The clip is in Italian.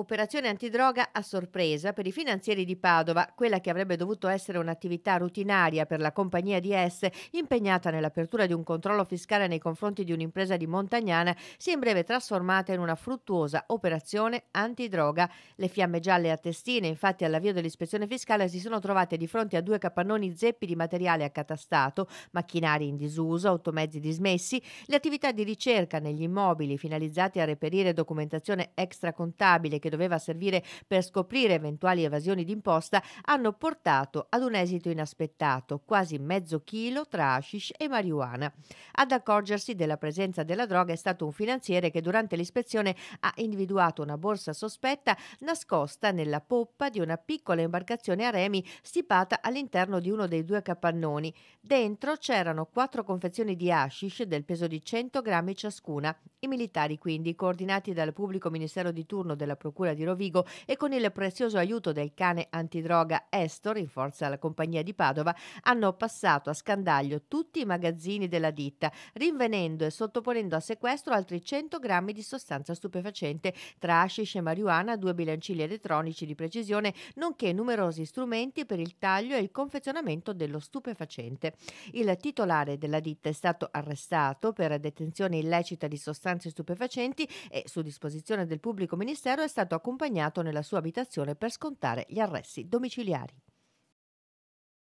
Operazione antidroga a sorpresa per i finanzieri di Padova, quella che avrebbe dovuto essere un'attività rutinaria per la compagnia di S, impegnata nell'apertura di un controllo fiscale nei confronti di un'impresa di Montagnana, si è in breve trasformata in una fruttuosa operazione antidroga. Le fiamme gialle a testine, infatti, all'avvio dell'ispezione fiscale si sono trovate di fronte a due capannoni zeppi di materiale accatastato, macchinari in disuso, automezzi dismessi, le attività di ricerca negli immobili finalizzate a reperire documentazione extracontabile che che doveva servire per scoprire eventuali evasioni d'imposta hanno portato ad un esito inaspettato, quasi mezzo chilo tra hashish e marijuana. Ad accorgersi della presenza della droga è stato un finanziere che durante l'ispezione ha individuato una borsa sospetta nascosta nella poppa di una piccola imbarcazione a remi stipata all'interno di uno dei due capannoni. Dentro c'erano quattro confezioni di hashish del peso di 100 grammi ciascuna. I militari quindi, coordinati dal pubblico ministero di turno della Procura cura di Rovigo e con il prezioso aiuto del cane antidroga Estor, in forza alla compagnia di Padova, hanno passato a scandaglio tutti i magazzini della ditta, rinvenendo e sottoponendo a sequestro altri 100 grammi di sostanza stupefacente, tra hashish e marijuana, due bilancini elettronici di precisione, nonché numerosi strumenti per il taglio e il confezionamento dello stupefacente. Il titolare della ditta è stato arrestato per detenzione illecita di sostanze stupefacenti e su disposizione del pubblico ministero è stato stato accompagnato nella sua abitazione per scontare gli arresti domiciliari.